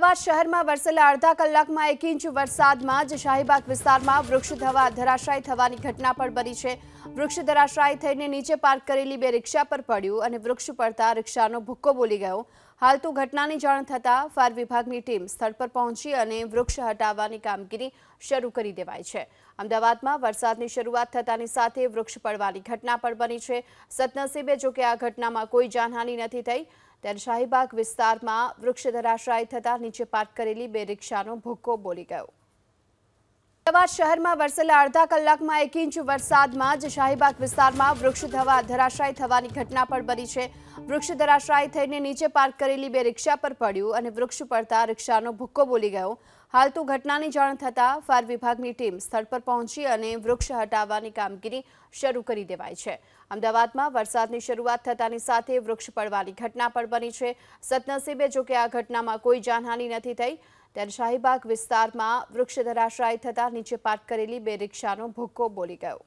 અમદાવાદ શહેરમાં વરસેલા અડધા કલાકમાં એક ઇંચ વરસાદમાં જ શાહીબાગ વિસ્તારમાં વૃક્ષ થવા ધરાશાયી થવાની ઘટના પણ બની છે વૃક્ષ ધરાશાયી થઈને નીચે પાર્ક કરેલી બે રિક્ષા પર પડ્યું અને વૃક્ષ પડતા રિક્ષાનો ભૂક્કો બોલી ગયો હાલ તો ઘટનાની જાણ થતાં ફાયર વિભાગની ટીમ સ્થળ પર પહોંચી અને વૃક્ષ હટાવવાની કામગીરી શરૂ કરી દેવાય છે અમદાવાદમાં વરસાદની શરૂઆત થતાની સાથે વૃક્ષ પડવાની ઘટના પણ બની છે સદનસીબે જોકે આ ઘટનામાં કોઈ જાનહાની નથી થઈ ત્યારે શાહીબાગ વિસ્તારમાં વૃક્ષ ધરાશાયી થતાં નીચે પાર્ક કરેલી બે રિક્ષાનો ભૂક્કો બોલી ગયો અમદાવાદ શહેરમાં વર્ષાલા અડધા કલાકમાં 1 ઇંચ વરસાદમાં જે સાહીબાગ વિસ્તારમાં વૃક્ષ ધવા ધરાશાય થવાની ઘટના પર બરી છે વૃક્ષ ધરાશાય થૈને નીચે પાર્ક કરેલી બે રિક્ષા પર પડ્યો અને વૃક્ષ પડતા રિક્ષાનો ભક્કો બોલી ગયો હાલ તો ઘટનાની જાણ થતા ફેર વિભાગની ટીમ સ્થળ પર પહોંચી અને વૃક્ષ હટાવવાની કામગીરી શરૂ કરી દેવાય છે અમદાવાદમાં વરસાદની શરૂઆત થતાની સાથે વૃક્ષ પડવાની ઘટના પર બની છે સદનસીબે જો કે આ ઘટનામાં કોઈ જાનહાનિ નથી થઈ ત્યારે શાહીબાગ વિસ્તારમાં વૃક્ષ ધરાશાયી થતાં નીચે પાર્ક કરેલી બે રિક્ષાનો ભૂક્કો બોલી ગયો